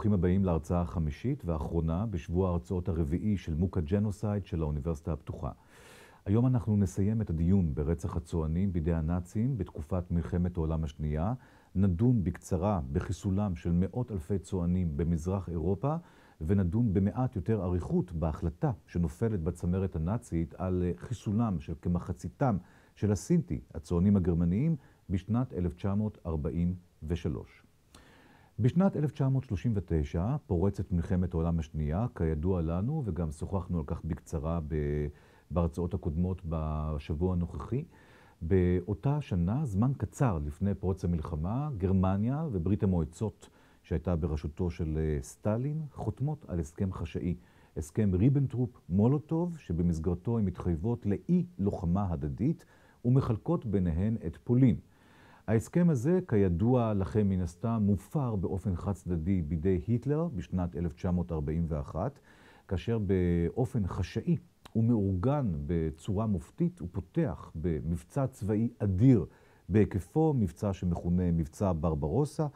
ברוכים הבאים להרצאה החמישית והאחרונה בשבוע ההרצאות הרביעי של מוק ג'נוסייד של האוניברסיטה הפתוחה. היום אנחנו נסיים את הדיון ברצח הצוענים בידי הנאצים בתקופת מלחמת העולם השנייה, נדון בקצרה בחיסולם של מאות אלפי צוענים במזרח אירופה, ונדון במעט יותר אריכות בהחלטה שנופלת בצמרת הנאצית על אה, חיסולם של כמחציתם של הסינטי, הצוענים הגרמניים, בשנת 1943. בשנת 1939 פורצת מלחמת העולם השנייה, כידוע לנו, וגם שוחחנו על כך בקצרה בהרצאות הקודמות בשבוע הנוכחי. באותה שנה, זמן קצר לפני פרוץ המלחמה, גרמניה וברית המועצות, שהייתה בראשותו של אה, סטלין, חותמות על הסכם חשאי, הסכם ריבנטרופ-מולוטוב, שבמסגרתו הן מתחייבות לאי לוחמה הדדית ומחלקות ביניהן את פולין. ההסכם הזה, כידוע לכם מן הסתם, מופר באופן חד צדדי בידי היטלר בשנת 1941, כאשר באופן חשאי מאורגן בצורה מופתית, הוא פותח במבצע צבאי אדיר בהיקפו, מבצע שמכונה מבצע ברברוסה,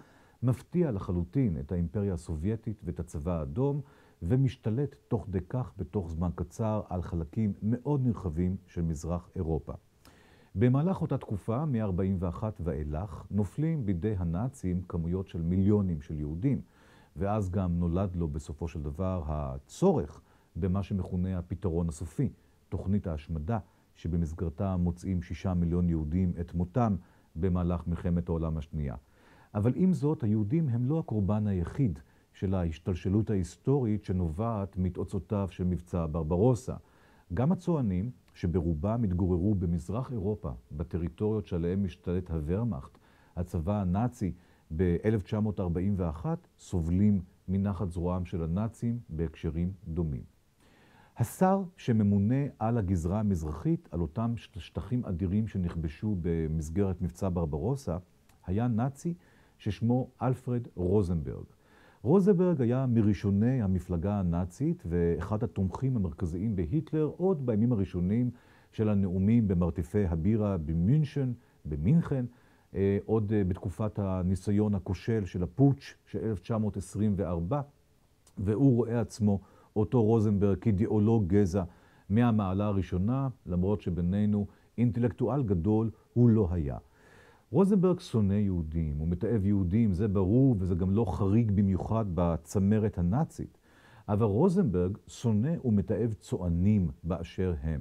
מפתיע לחלוטין את האימפריה הסובייטית ואת הצבא האדום, ומשתלט תוך די כך, בתוך זמן קצר, על חלקים מאוד נרחבים של מזרח אירופה. במהלך אותה תקופה, מ-41 ואילך, נופלים בידי הנאצים כמויות של מיליונים של יהודים, ואז גם נולד לו בסופו של דבר הצורך במה שמכונה הפתרון הסופי, תוכנית ההשמדה, שבמסגרתה מוצאים שישה מיליון יהודים את מותם במהלך מלחמת העולם השנייה. אבל עם זאת, היהודים הם לא הקורבן היחיד של ההשתלשלות ההיסטורית שנובעת מתוצאותיו של מבצע ברברוסה. גם הצוענים, שברובם התגוררו במזרח אירופה, בטריטוריות שעליהם משתלט הוורמאכט, הצבא הנאצי ב-1941, סובלים מנחת זרועם של הנאצים בהקשרים דומים. השר שממונה על הגזרה המזרחית, על אותם שטחים אדירים שנכבשו במסגרת מבצע ברברוסה, היה נאצי ששמו אלפרד רוזנברג. רוזנברג היה מראשוני המפלגה הנאצית ואחד התומכים המרכזיים בהיטלר עוד בימים הראשונים של הנאומים במרתפי הבירה במינשן, במינכן, אה, עוד אה, בתקופת הניסיון הכושל של הפוטש של 1924, והוא רואה עצמו, אותו רוזנברג, כאידיאולוג גזע מהמעלה הראשונה, למרות שבינינו אינטלקטואל גדול הוא לא היה. רוזנברג שונא יהודים, הוא מתעב יהודים, זה ברור, וזה גם לא חריג במיוחד בצמרת הנאצית. אבל רוזנברג שונא ומתעב צוענים באשר הם.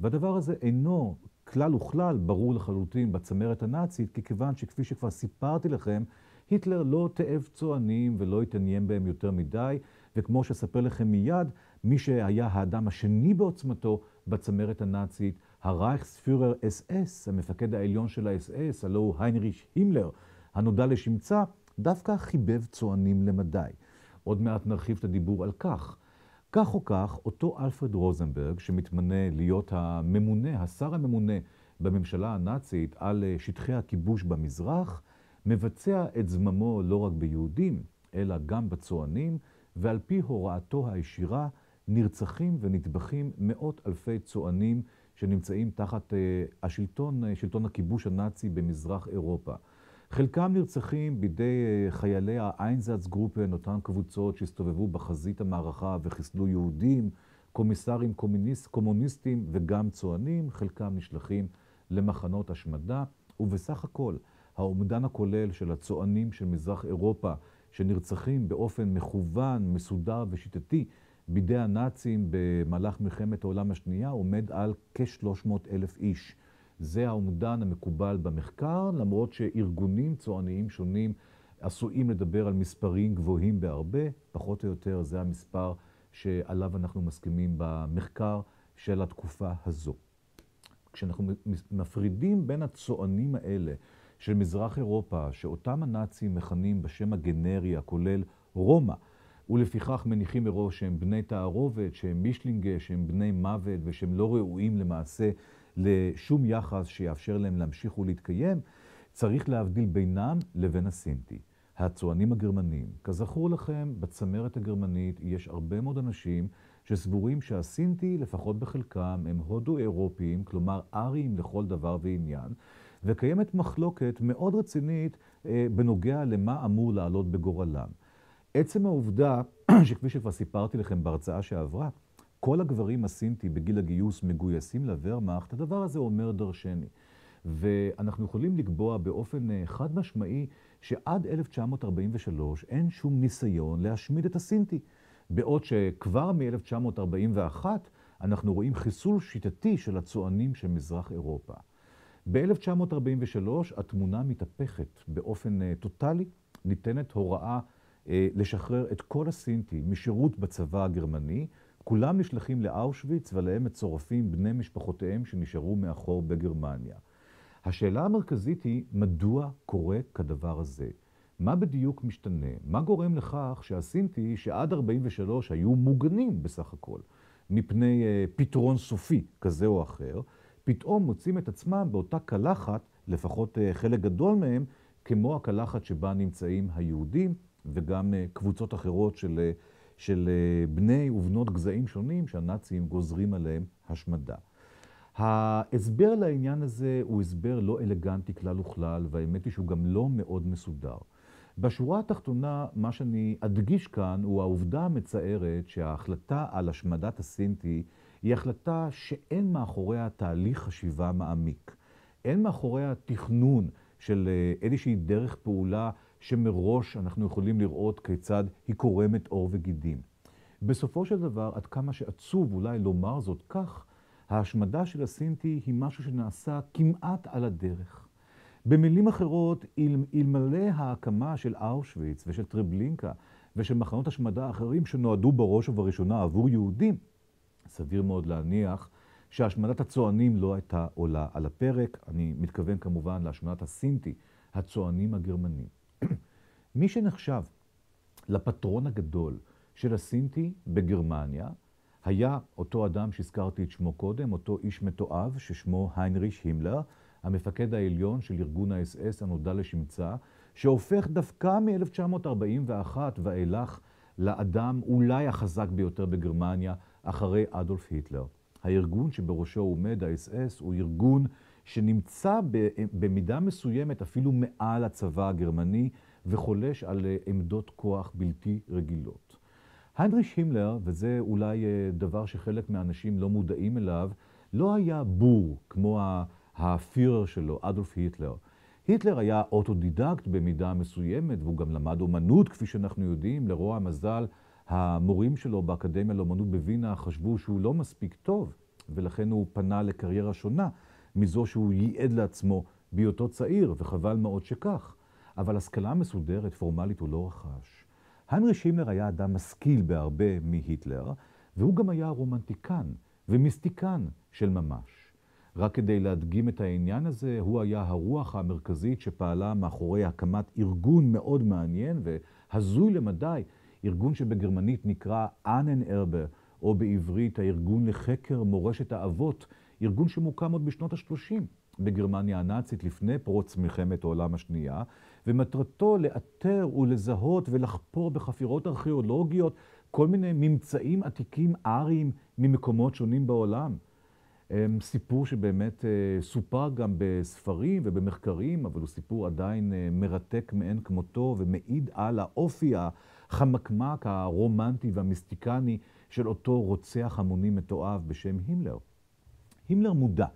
והדבר הזה אינו כלל וכלל ברור לחלוטין בצמרת הנאצית, כי כיוון שכפי שכבר סיפרתי לכם, היטלר לא תאב צוענים ולא התעניין בהם יותר מדי, וכמו שאספר לכם מיד, מי שהיה האדם השני בעוצמתו בצמרת הנאצית הרייכספיורר אס-אס, המפקד העליון של האס-אס, הלו הוא היינריש הימלר, הנודע לשמצה, דווקא חיבב צוענים למדי. עוד מעט נרחיב את הדיבור על כך. כך או כך, אותו אלפרד רוזנברג, שמתמנה להיות הממונה, השר הממונה בממשלה הנאצית על אה, שטחי הכיבוש במזרח, מבצע את זממו לא רק ביהודים, אלא גם בצוענים, ועל פי הוראתו הישירה, נרצחים ונטבחים מאות אלפי צוענים שנמצאים תחת אה, השלטון, אה, שלטון הכיבוש הנאצי במזרח אירופה. חלקם נרצחים בידי אה, חיילי האיינזאץ גרופן, אותן קבוצות שהסתובבו בחזית המערכה וחיסלו יהודים, קומיסרים קומוניסט, קומוניסטים וגם צוענים, חלקם נשלחים למחנות השמדה, ובסך הכל האומדן הכולל של הצוענים של מזרח אירופה שנרצחים באופן מכוון, מסודר ושיטתי בידי הנאצים במהלך מלחמת העולם השנייה עומד על כ-300 אלף איש. זה האומדן המקובל במחקר, למרות שארגונים צועניים שונים עשויים לדבר על מספרים גבוהים בהרבה, פחות או יותר זה המספר שעליו אנחנו מסכימים במחקר של התקופה הזו. כשאנחנו מפרידים בין הצוענים האלה של מזרח אירופה, שאותם הנאצים מכנים בשם הגנרי הכולל רומא, ולפיכך מניחים מראש שהם בני תערובת, שהם מישלינגה, שהם בני מוות ושהם לא ראויים למעשה לשום יחס שיאפשר להם להמשיך ולהתקיים, צריך להבדיל בינם לבין הסינטי. הצוענים הגרמנים. כזכור לכם, בצמרת הגרמנית יש הרבה מאוד אנשים שסבורים שהסינטי, לפחות בחלקם, הם הודו-אירופיים, כלומר אריים לכל דבר ועניין, וקיימת מחלוקת מאוד רצינית אה, בנוגע למה אמור לעלות בגורלם. עצם העובדה שכפי שכבר סיפרתי לכם בהרצאה שעברה, כל הגברים הסינטי בגיל הגיוס מגויסים לוורמאכט, הדבר הזה אומר דרשני. ואנחנו יכולים לקבוע באופן אה, חד משמעי שעד 1943 אין שום ניסיון להשמיד את הסינטי. בעוד שכבר מ-1941 אנחנו רואים חיסול שיטתי של הצוענים של מזרח אירופה. ב-1943 התמונה מתהפכת באופן אה, טוטאלי, ניתנת הוראה אה, לשחרר את כל הסינטים משירות בצבא הגרמני. כולם נשלחים לאושוויץ ועליהם מצורפים בני משפחותיהם שנשארו מאחור בגרמניה. השאלה המרכזית היא, מדוע קורה כדבר הזה? מה בדיוק משתנה? מה גורם לכך שהסינטי, שעד 43 היו מוגנים בסך הכל, מפני uh, פתרון סופי כזה או אחר, פתאום מוצאים את עצמם באותה קלחת, לפחות uh, חלק גדול מהם, כמו הקלחת שבה נמצאים היהודים, וגם אה, קבוצות אחרות של, אה, של אה, בני ובנות גזעים שונים שהנאצים גוזרים עליהם השמדה. ההסבר לעניין הזה הוא הסבר לא אלגנטי כלל וכלל, והאמת היא שהוא גם לא מאוד מסודר. בשורה התחתונה, מה שאני אדגיש כאן הוא העובדה המצערת שההחלטה על השמדת הסינטי היא החלטה שאין מאחוריה תהליך חשיבה מעמיק. אין מאחוריה תכנון של איזושהי דרך פעולה שמראש אנחנו יכולים לראות כיצד היא קורמת עור וגידים. בסופו של דבר, עד כמה שעצוב אולי לומר זאת כך, ההשמדה של הסינטי היא משהו שנעשה כמעט על הדרך. במילים אחרות, אל, אלמלא ההקמה של אושוויץ ושל טרבלינקה ושל מחנות השמדה אחרים שנועדו בראש ובראשונה עבור יהודים, סביר מאוד להניח שהשמדת הצוענים לא הייתה עולה על הפרק. אני מתכוון כמובן להשמדת הסינטי, הצוענים הגרמנים. מי שנחשב לפטרון הגדול של הסינטי בגרמניה, היה אותו אדם שהזכרתי את שמו קודם, אותו איש מתועב ששמו היינריש הימלר, המפקד העליון של ארגון האס-אס הנודע לשמצה, שהופך דווקא מ-1941 ואילך לאדם אולי החזק ביותר בגרמניה אחרי אדולף היטלר. הארגון שבראשו עומד, האס-אס, הוא ארגון שנמצא במידה מסוימת אפילו מעל הצבא הגרמני, וחולש על אה, עמדות כוח בלתי רגילות. היינריש הימלר, וזה אולי אה, דבר שחלק מהאנשים לא מודעים אליו, לא היה בור כמו הפירר שלו, אדולף היטלר. היטלר היה אוטודידקט במידה מסוימת, והוא גם למד אומנות, כפי שאנחנו יודעים. לרוע המזל, המורים שלו באקדמיה לאומנות בווינה חשבו שהוא לא מספיק טוב, ולכן הוא פנה לקריירה שונה מזו שהוא ייעד לעצמו בהיותו צעיר, וחבל מאוד שכך. אבל השכלה מסודרת, פורמלית, הוא לא רכש. הנרי שימלר היה אדם משכיל בהרבה מהיטלר, והוא גם היה רומנטיקן ומיסטיקן של ממש. רק כדי להדגים את העניין הזה, הוא היה הרוח המרכזית שפעלה מאחורי הקמת ארגון מאוד מעניין והזוי למדי, ארגון שבגרמנית נקרא אנן ארבה, או בעברית הארגון לחקר מורשת האבות, ארגון שמוקם עוד בשנות ה-30 בגרמניה הנאצית לפני פרוץ מלחמת העולם השנייה, ומטרתו לאתר ולזהות ולחפור בחפירות ארכיאולוגיות כל מיני ממצאים עתיקים אריים ממקומות שונים בעולם. אמ, סיפור שבאמת אה, סופר גם בספרים ובמחקרים, אבל הוא סיפור עדיין אה, מרתק מאין כמותו ומעיד על האופי החמקמק, הרומנטי והמיסטיקני של אותו רוצח המוני מתועב בשם הימלר. הימלר מודע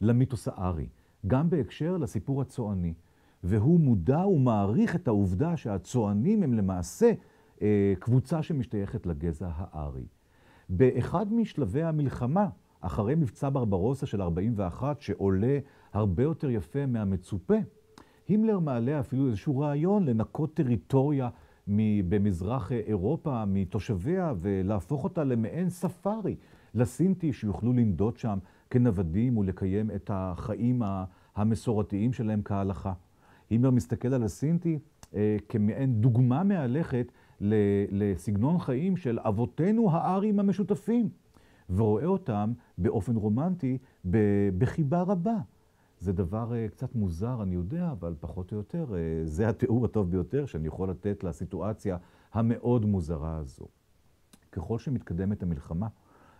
למיתוס הארי, גם בהקשר לסיפור הצועני. והוא מודע ומעריך את העובדה שהצוענים הם למעשה אה, קבוצה שמשתייכת לגזע הארי. באחד משלבי המלחמה, אחרי מבצע ברברוסה של 41, שעולה הרבה יותר יפה מהמצופה, הימלר מעלה אפילו איזשהו רעיון לנקות טריטוריה במזרח אירופה מתושביה ולהפוך אותה למעין ספארי לסינטי שיוכלו לנדוד שם כנוודים ולקיים את החיים המסורתיים שלהם כהלכה. הימלר לא מסתכל על הסינטי אה, כמעין דוגמה מהלכת לסגנון חיים של אבותינו הארים המשותפים, ורואה אותם באופן רומנטי בחיבה רבה. זה דבר אה, קצת מוזר, אני יודע, אבל פחות או יותר, אה, זה התיאור הטוב ביותר שאני יכול לתת לסיטואציה המאוד מוזרה הזו. ככל שמתקדמת המלחמה,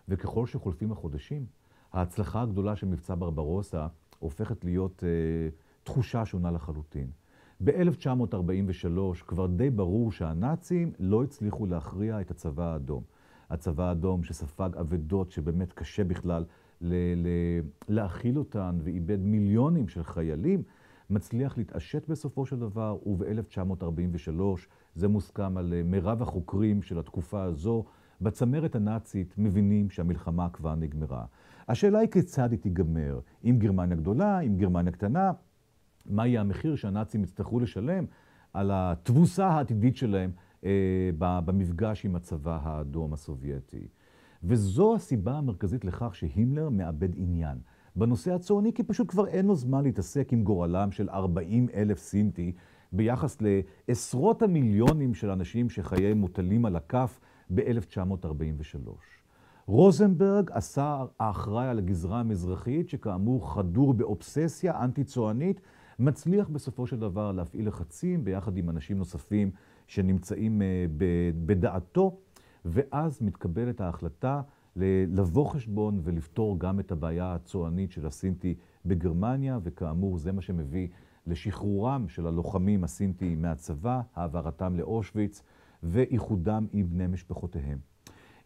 וככל שחולפים החודשים, ההצלחה הגדולה של מבצע ברברוסה הופכת להיות אה, תחושה שונה לחלוטין. ב-1943 כבר די ברור שהנאצים לא הצליחו להכריע את הצבא האדום. הצבא האדום שספג אבדות שבאמת קשה בכלל ל- ל- להכיל אותן ואיבד מיליונים של חיילים, מצליח להתעשת בסופו של דבר, וב-1943 זה מוסכם על אה, מירב החוקרים של התקופה הזו. בצמרת הנאצית מבינים שהמלחמה כבר נגמרה. השאלה היא כיצד היא תיגמר, עם גרמניה גדולה, עם גרמניה קטנה, מה יהיה המחיר שהנאצים יצטרכו לשלם על התבוסה העתידית שלהם אה, במפגש עם הצבא האדום הסובייטי. וזו הסיבה המרכזית לכך שהימלר מאבד עניין בנושא הצועני, כי פשוט כבר אין לו זמן להתעסק עם גורלם של 40 אלף סינטי ביחס לעשרות המיליונים של אנשים שחייהם מוטלים על הכף ב-1943. רוזנברג, עשה האחראי על הגזרה המזרחית, שכאמור חדור באובססיה אנטי-צוענית, מצליח בסופו של דבר להפעיל לחצים ביחד עם אנשים נוספים שנמצאים אה, בדעתו, ואז מתקבלת ההחלטה לבוא חשבון ולפתור גם את הבעיה הצוענית של הסינטי בגרמניה, וכאמור זה מה שמביא לשחרורם של הלוחמים הסינטי מהצבא, העברתם לאושוויץ ואיחודם עם בני משפחותיהם.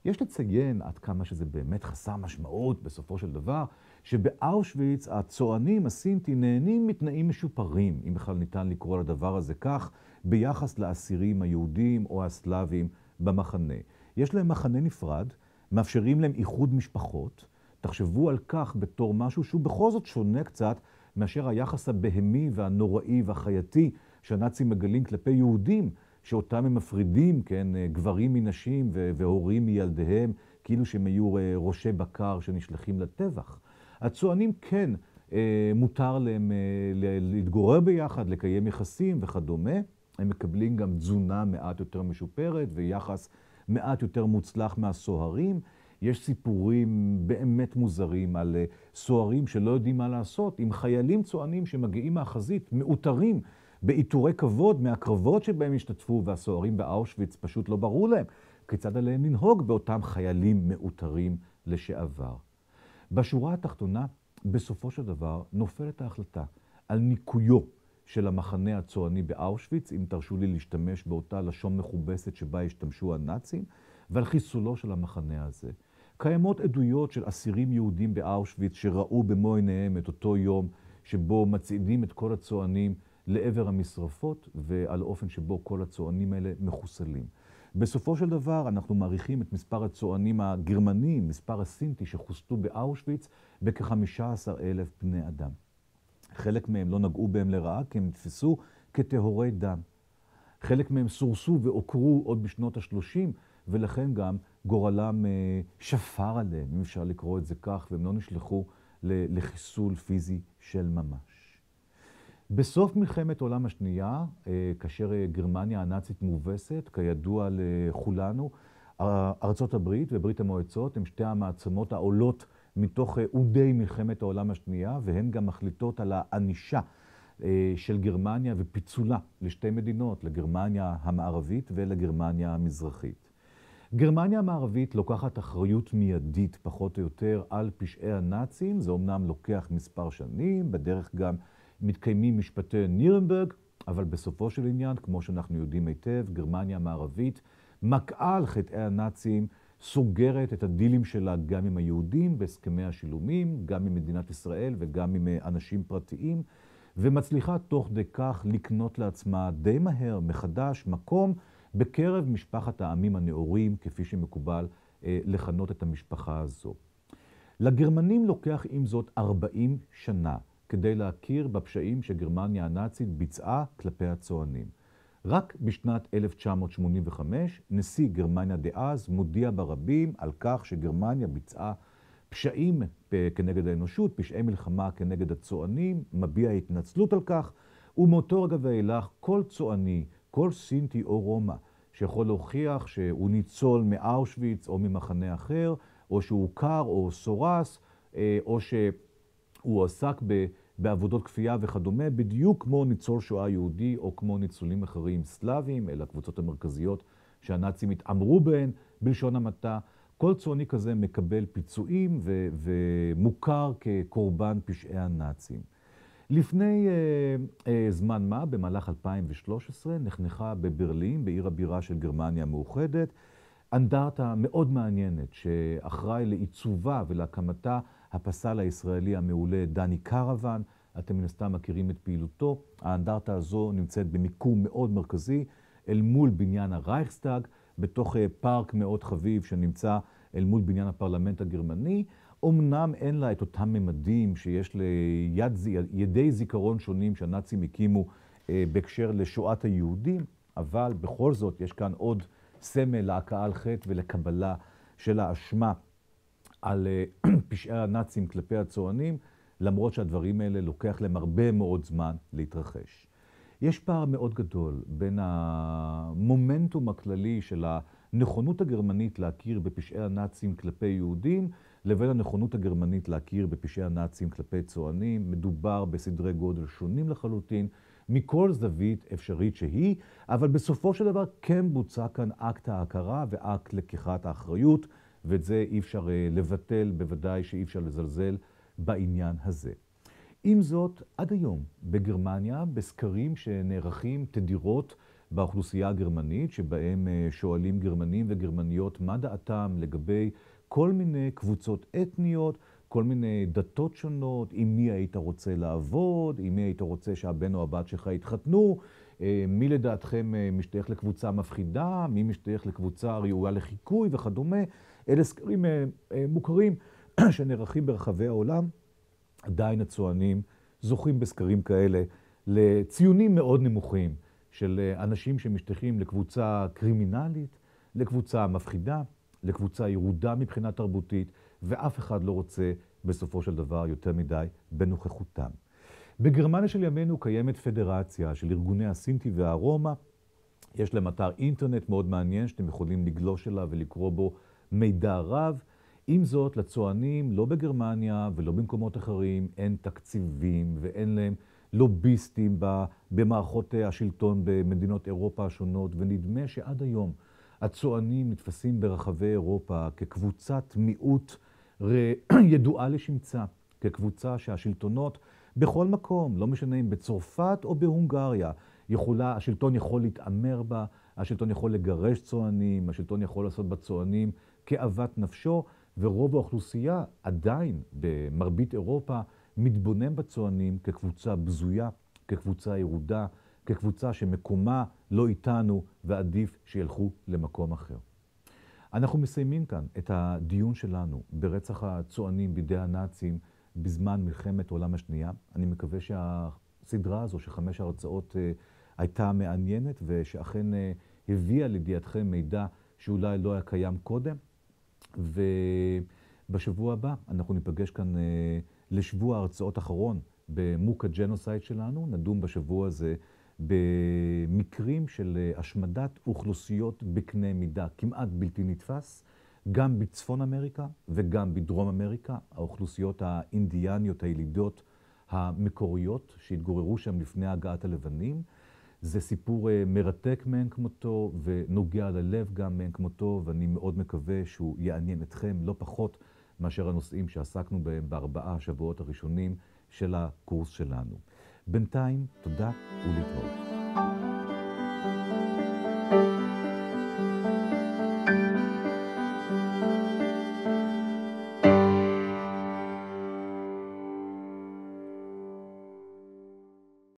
יש לציין עד כמה שזה באמת חסר משמעות בסופו של דבר, שבאושוויץ הצוענים הסינטי נהנים מתנאים משופרים, אם בכלל ניתן לקרוא לדבר הזה כך, ביחס לאסירים היהודים או הסלאבים במחנה. יש להם מחנה נפרד, מאפשרים להם איחוד משפחות. תחשבו על כך בתור משהו שהוא בכל זאת שונה קצת מאשר היחס הבהמי והנוראי והחייתי שהנאצים מגלים כלפי יהודים, שאותם הם מפרידים, כן, גברים מנשים והורים מילדיהם, כאילו שהם היו אה, ראשי בקר שנשלחים לטבח. הצוענים כן אה, מותר להם אה, להתגורר ביחד, לקיים יחסים וכדומה. הם מקבלים גם תזונה מעט יותר משופרת ויחס מעט יותר מוצלח מהסוהרים. יש סיפורים באמת מוזרים על אה, סוהרים שלא יודעים מה לעשות, עם חיילים צוענים שמגיעים מהחזית, מעוטרים בעיטורי כבוד מהקרבות שבהם השתתפו, והסוהרים באושוויץ פשוט לא ברור להם כיצד עליהם לנהוג באותם חיילים מעוטרים לשעבר. בשורה התחתונה, בסופו של דבר, נופלת ההחלטה על ניקויו של המחנה הצועני באושוויץ, אם תרשו לי להשתמש באותה לשון מכובסת שבה השתמשו הנאצים, ועל חיסולו של המחנה הזה. קיימות עדויות של אסירים יהודים באושוויץ שראו במו עיניהם את אותו יום שבו מצעידים את כל הצוענים לעבר המשרפות ועל אופן שבו כל הצוענים האלה מחוסלים. בסופו של דבר אנחנו מעריכים את מספר הצוענים הגרמנים, מספר הסינטי שחוסטו באושוויץ, בכ-15 אלף בני אדם. חלק מהם לא נגעו בהם לרעה כי הם נתפסו כטהורי דם. חלק מהם סורסו ועוקרו עוד בשנות ה-30, ולכן גם גורלם אה, שפר עליהם, אם אפשר לקרוא את זה כך, והם לא נשלחו לחיסול פיזי של ממש. בסוף מלחמת העולם השנייה, אה, כאשר אה, גרמניה הנאצית מובסת, כידוע לכולנו, אה, ארצות הברית וברית המועצות הן שתי המעצמות העולות מתוך אודי מלחמת העולם השנייה, והן גם מחליטות על הענישה של גרמניה ופיצולה לשתי מדינות, לגרמניה המערבית ולגרמניה המזרחית. גרמניה המערבית לוקחת אחריות מיידית, פחות או יותר, על פשעי הנאצים. זה אומנם לוקח מספר שנים, בדרך גם מתקיימים משפטי נירנברג, אבל בסופו של עניין, כמו שאנחנו יודעים היטב, גרמניה המערבית מקעה על חטאי הנאצים, סוגרת את הדילים שלה גם עם היהודים בהסכמי השילומים, גם עם מדינת ישראל וגם עם אה, אנשים פרטיים, ומצליחה תוך כדי כך לקנות לעצמה די מהר מחדש מקום בקרב משפחת העמים הנאורים, כפי שמקובל אה, לכנות את המשפחה הזו. לגרמנים לוקח עם זאת 40 שנה. כדי להכיר בפשעים שגרמניה הנאצית ביצעה כלפי הצוענים. רק בשנת 1985 נשיא גרמניה דאז מודיע ברבים על כך שגרמניה ביצעה פשעים כנגד האנושות, פשעי מלחמה כנגד הצוענים, מביע התנצלות על כך, ומאותו רגע ואילך כל צועני, כל סינטי או רומא, שיכול להוכיח שהוא ניצול מאושוויץ או ממחנה אחר, או שהוא הוכר או סורס, אה, או שהוא עסק ב... בעבודות כפייה וכדומה, בדיוק כמו ניצול שואה יהודי או כמו ניצולים אחרים סלאבים, אלה הקבוצות המרכזיות שהנאצים התעמרו בהן, בלשון המעטה. כל צועני כזה מקבל פיצויים ו- ומוכר כקורבן פשעי הנאצים. לפני uh, uh, זמן מה, במהלך 2013, נחנכה בברלין, בעיר הבירה של גרמניה המאוחדת, אנדרטה מאוד מעניינת, שאחראי לעיצובה ולהקמתה הפסל הישראלי המעולה דני קרוון. אתם מן הסתם מכירים את פעילותו. האנדרטה הזו נמצאת במיקום מאוד מרכזי, אל מול בניין הרייכסטאג, בתוך אה, פארק מאוד חביב שנמצא אל מול בניין הפרלמנט הגרמני. אמנם אין לה את אותם ממדים שיש לידי זיכרון שונים שהנאצים הקימו אה, בהקשר לשואת היהודים, אבל בכל זאת יש כאן עוד... סמל להכאה על חטא ולקבלה של האשמה על אה, פשעי הנאצים כלפי הצוענים, למרות שהדברים האלה לוקח להם הרבה מאוד זמן להתרחש. יש פער מאוד גדול בין המומנטום הכללי של הנכונות הגרמנית להכיר בפשעי הנאצים כלפי יהודים, לבין הנכונות הגרמנית להכיר בפשעי הנאצים כלפי צוענים. מדובר בסדרי גודל שונים לחלוטין. מכל זווית אפשרית שהיא, אבל בסופו של דבר כן בוצע כאן אקט ההכרה ואקט לקיחת האחריות, ואת זה אי אפשר אה, לבטל, בוודאי שאי אפשר לזלזל בעניין הזה. עם זאת, עד היום בגרמניה, בסקרים שנערכים תדירות באוכלוסייה הגרמנית, שבהם אה, שואלים גרמנים וגרמניות מה דעתם לגבי כל מיני קבוצות אתניות, כל מיני דתות שונות, עם מי היית רוצה לעבוד, עם מי היית רוצה שהבן או הבת שלך יתחתנו, אה, מי לדעתכם אה, משתייך לקבוצה מפחידה, מי משתייך לקבוצה ראויה לחיקוי וכדומה. אלה סקרים אה, מוכרים שנערכים ברחבי העולם. עדיין הצוענים זוכים בסקרים כאלה לציונים מאוד נמוכים של אנשים שמשתייכים לקבוצה קרימינלית, לקבוצה מפחידה, לקבוצה ירודה מבחינה תרבותית. ואף אחד לא רוצה בסופו של דבר יותר מדי בנוכחותם. בגרמניה של ימינו קיימת פדרציה של ארגוני הסינטי והרומא. יש להם אתר אינטרנט מאוד מעניין שאתם יכולים לגלוש אליו ולקרוא בו מידע רב. עם זאת, לצוענים, לא בגרמניה ולא במקומות אחרים, אין תקציבים ואין להם לוביסטים במערכות אה, השלטון במדינות אירופה השונות, ונדמה שעד היום הצוענים נתפסים ברחבי אירופה כקבוצת מיעוט ידועה לשמצה כקבוצה שהשלטונות בכל מקום, לא משנה אם בצרפת או בהונגריה, יכולה, השלטון יכול להתעמר בה, השלטון יכול לגרש צוענים, השלטון יכול לעשות בצוענים כאוות נפשו, ורוב האוכלוסייה עדיין במרבית אירופה מתבונן בצוענים כקבוצה בזויה, כקבוצה ירודה, כקבוצה שמקומה לא איתנו ועדיף שילכו למקום אחר. אנחנו מסיימים כאן את הדיון שלנו ברצח הצוענים בידי הנאצים בזמן מלחמת העולם השנייה. אני מקווה שהסדרה הזו של חמש ההרצאות אה, הייתה מעניינת ושאכן אה, הביאה לידיעתכם מידע שאולי לא היה קיים קודם. ובשבוע הבא אנחנו ניפגש כאן אה, לשבוע ההרצאות האחרון במוק הג'נוסייד שלנו. נדון בשבוע הזה במקרים של אה, השמדת אוכלוסיות בקנה מידה כמעט בלתי נתפס, גם בצפון אמריקה וגם בדרום אמריקה, האוכלוסיות האינדיאניות הילידות המקוריות שהתגוררו שם לפני הגעת הלבנים. זה סיפור אה, מרתק מאין כמותו ונוגע ללב גם מאין כמותו, ואני מאוד מקווה שהוא יעניין אתכם לא פחות מאשר הנושאים שעסקנו בהם בארבעה השבועות הראשונים של הקורס שלנו. בינתיים, תודה ולהתראות.